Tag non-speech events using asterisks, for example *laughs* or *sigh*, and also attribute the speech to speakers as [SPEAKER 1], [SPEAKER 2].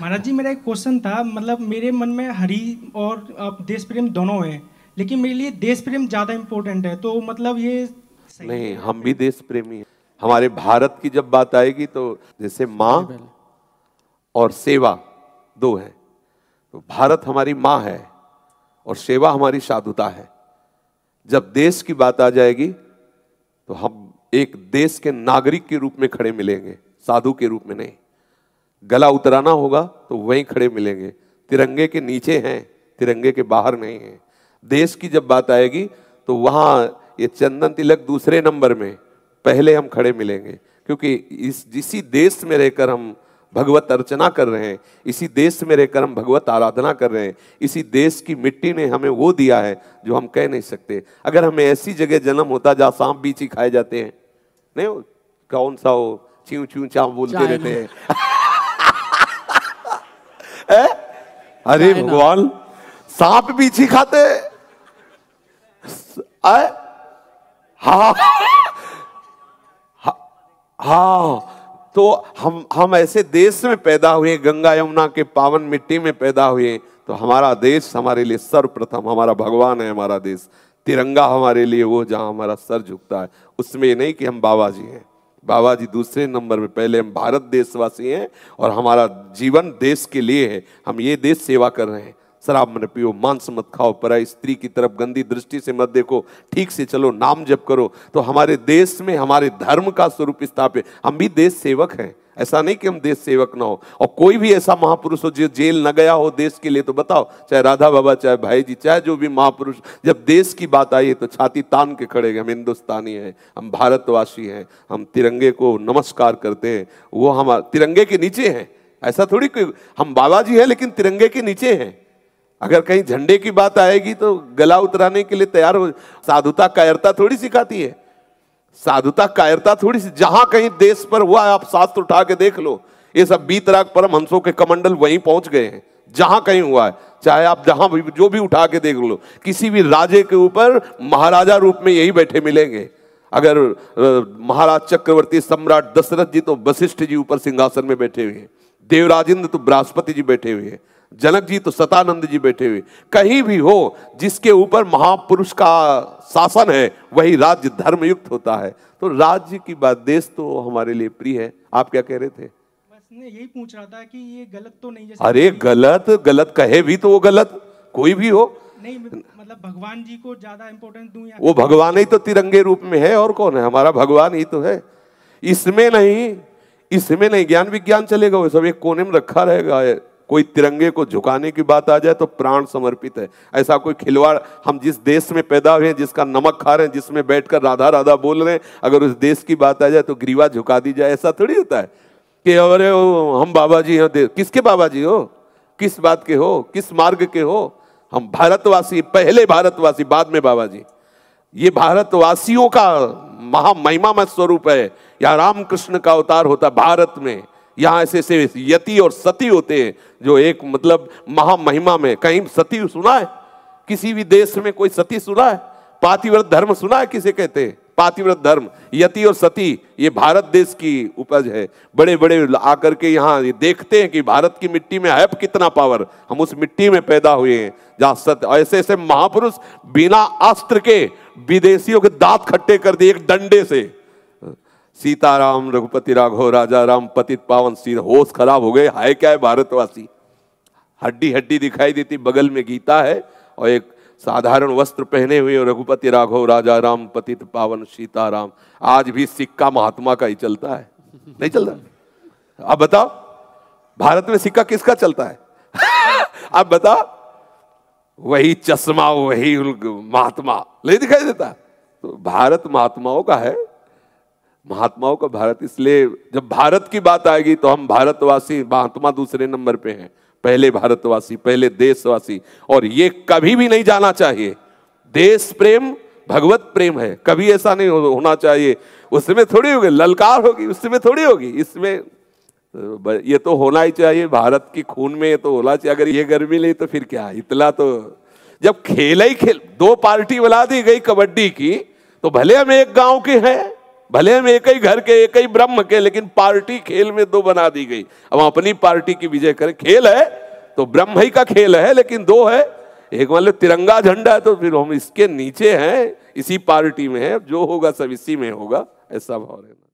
[SPEAKER 1] महाराज जी मेरा एक क्वेश्चन था मतलब मेरे मन में हरी और देश प्रेम दोनों है लेकिन मेरे लिए देश प्रेम ज़्यादा इम्पोर्टेंट है तो मतलब ये नहीं हम भी देश प्रेमी हमारे भारत की जब बात आएगी तो जैसे माँ और सेवा दो है तो भारत हमारी माँ है और सेवा हमारी साधुता है जब देश की बात आ जाएगी तो हम एक देश के नागरिक के रूप में खड़े मिलेंगे साधु के रूप में नहीं गला उतराना होगा तो वहीं खड़े मिलेंगे तिरंगे के नीचे हैं तिरंगे के बाहर नहीं हैं देश की जब बात आएगी तो वहाँ ये चंदन तिलक दूसरे नंबर में पहले हम खड़े मिलेंगे क्योंकि इस जिसी देश में रहकर हम भगवत अर्चना कर रहे हैं इसी देश में रहकर हम भगवत आराधना कर रहे हैं इसी देश की मिट्टी ने हमें वो दिया है जो हम कह नहीं सकते अगर हमें ऐसी जगह जन्म होता जहाँ सांप बीच ही खाए जाते हैं नहीं कौन सा हो चीं चूं चाँप बोलते रहते हैं अरे भगवान सांप पीछे खाते हा हा तो हम हम ऐसे देश में पैदा हुए गंगा यमुना के पावन मिट्टी में पैदा हुए तो हमारा देश हमारे लिए सर्वप्रथम हमारा भगवान है हमारा देश तिरंगा हमारे लिए वो जहाँ हमारा सर झुकता है उसमें नहीं कि हम बाबा जी हैं बाबा जी दूसरे नंबर में पहले हम भारत देशवासी हैं और हमारा जीवन देश के लिए है हम ये देश सेवा कर रहे हैं शराब मन पियो मांस मत खाओ पर स्त्री की तरफ गंदी दृष्टि से मत देखो ठीक से चलो नाम जप करो तो हमारे देश में हमारे धर्म का स्वरूप स्थापित हम भी देश सेवक हैं ऐसा नहीं कि हम देश सेवक ना हो और कोई भी ऐसा महापुरुष हो जो जेल न गया हो देश के लिए तो बताओ चाहे राधा बाबा चाहे भाई जी चाहे जो भी महापुरुष जब देश की बात आई है तो छाती तान के खड़े हम हिंदुस्तानी हैं हम भारतवासी हैं हम तिरंगे को नमस्कार करते हैं वो हम तिरंगे के नीचे हैं ऐसा थोड़ी कोई हम बाबा जी हैं लेकिन तिरंगे के नीचे हैं अगर कहीं झंडे की बात आएगी तो गला उतराने के लिए तैयार हो साधुता कायरता थोड़ी सिखाती है साधुता कायरता थोड़ी सी जहां कहीं देश पर हुआ है आप शास्त्र उठा के देख लो ये सब बीतराग परम हंसों के कमंडल वहीं पहुंच गए हैं जहां कहीं हुआ है चाहे आप जहां भी जो भी उठा के देख लो किसी भी राजे के ऊपर महाराजा रूप में यही बैठे मिलेंगे अगर महाराज चक्रवर्ती सम्राट दशरथ जी तो वशिष्ठ जी ऊपर सिंहासन में बैठे हुए हैं देवराजेंद्र तो बृहस्पति जी बैठे हुए हैं जनक जी तो सतानंद जी बैठे हुए कहीं भी हो जिसके ऊपर महापुरुष का शासन है वही राज्य धर्मयुक्त होता है तो राज्य की बात देश तो हमारे लिए प्रिय है आप क्या कह रहे थे यही पूछ रहा था कि ये गलत तो नहीं जैसे अरे गलत गलत कहे भी तो वो गलत कोई भी हो नहीं मतलब भगवान जी को ज्यादा इम्पोर्टेंस दू या वो भगवान ही तो तिरंगे रूप में है और कौन है हमारा भगवान ही तो है इसमें नहीं इसमें नहीं ज्ञान विज्ञान चलेगा वो सब एक कोने में रखा रहेगा कोई तिरंगे को झुकाने की बात आ जाए तो प्राण समर्पित है ऐसा कोई खिलवाड़ हम जिस देश में पैदा हुए हैं जिसका नमक खा रहे हैं जिसमें बैठकर राधा राधा बोल रहे हैं अगर उस देश की बात आ जाए तो ग्रीवा झुका दी जाए ऐसा थोड़ी होता है कि अरे हम बाबा जी हैं किसके बाबा जी हो किस बात के हो किस मार्ग के हो हम भारतवासी पहले भारतवासी बाद में बाबा जी ये भारतवासियों का महामहिमा स्वरूप है या रामकृष्ण का अवतार होता भारत में यहाँ ऐसे ऐसे यति और सती होते हैं जो एक मतलब महामहिमा में कहीं सती सुना है किसी भी देश में कोई सती सुना है पातिव्रत धर्म सुना है किसे कहते हैं पातिव्रत धर्म यति और सती ये भारत देश की उपज है बड़े बड़े आकर के यहाँ ये देखते हैं कि भारत की मिट्टी में है कितना पावर हम उस मिट्टी में पैदा हुए हैं जहाँ सत्य ऐसे ऐसे महापुरुष बिना अस्त्र के विदेशियों के दांत खट्टे कर दिए एक डंडे से सीताराम रघुपति राघव राजा राम पतित पावन सिर होश खराब हो गए हाय क्या है भारतवासी हड्डी हड्डी दिखाई देती बगल में गीता है और एक साधारण वस्त्र पहने हुए रघुपति राघव राजा राम पतित पावन सीताराम आज भी सिक्का महात्मा का ही चलता है नहीं चलता अब बताओ भारत में सिक्का किसका चलता है *laughs* अब बताओ वही चश्मा वही महात्मा नहीं दिखाई देता तो भारत महात्माओं का है महात्माओं का भारत इसलिए जब भारत की बात आएगी तो हम भारतवासी महात्मा दूसरे नंबर पे हैं पहले भारतवासी पहले देशवासी और ये कभी भी नहीं जाना चाहिए देश प्रेम भगवत प्रेम है कभी ऐसा नहीं होना चाहिए उसमें थोड़ी होगी ललकार होगी उसमें थोड़ी होगी इसमें ये तो होना ही चाहिए भारत की खून में ये तो होना चाहिए अगर ये गर्मी नहीं तो फिर क्या इतना तो जब खेला ही खेल दो पार्टी बुला दी गई कबड्डी की तो भले हम एक गांव के हैं भले हम एक ही घर के एक ही ब्रह्म के लेकिन पार्टी खेल में दो बना दी गई अब हम अपनी पार्टी की विजय करें खेल है तो ब्रह्म ही का खेल है लेकिन दो है एक मान लो तिरंगा झंडा है तो फिर हम इसके नीचे हैं इसी पार्टी में है जो होगा सब इसी में होगा ऐसा भाव रहना